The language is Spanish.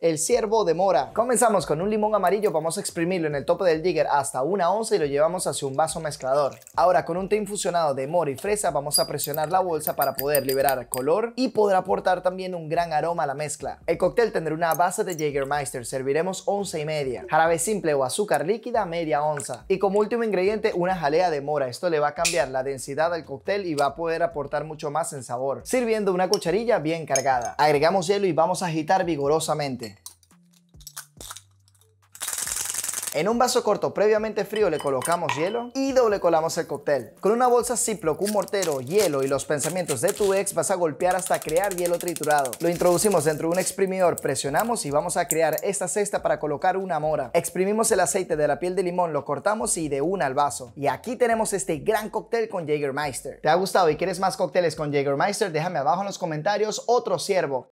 El ciervo de mora. Comenzamos con un limón amarillo, vamos a exprimirlo en el tope del digger hasta una onza y lo llevamos hacia un vaso mezclador. Ahora con un té infusionado de mora y fresa vamos a presionar la bolsa para poder liberar color y podrá aportar también un gran aroma a la mezcla. El cóctel tendrá una base de Jägermeister, serviremos once y media. Jarabe simple o azúcar líquida media onza. Y como último ingrediente una jalea de mora, esto le va a cambiar la densidad al cóctel y va a poder aportar mucho más en sabor. Sirviendo una cucharilla bien cargada. Agregamos hielo y vamos a agitar vigorosamente. En un vaso corto previamente frío le colocamos hielo y doble colamos el cóctel. Con una bolsa Ziploc, un mortero, hielo y los pensamientos de tu ex vas a golpear hasta crear hielo triturado. Lo introducimos dentro de un exprimidor, presionamos y vamos a crear esta cesta para colocar una mora. Exprimimos el aceite de la piel de limón, lo cortamos y de una al vaso. Y aquí tenemos este gran cóctel con Jägermeister. ¿Te ha gustado y quieres más cócteles con Jägermeister? Déjame abajo en los comentarios otro ciervo.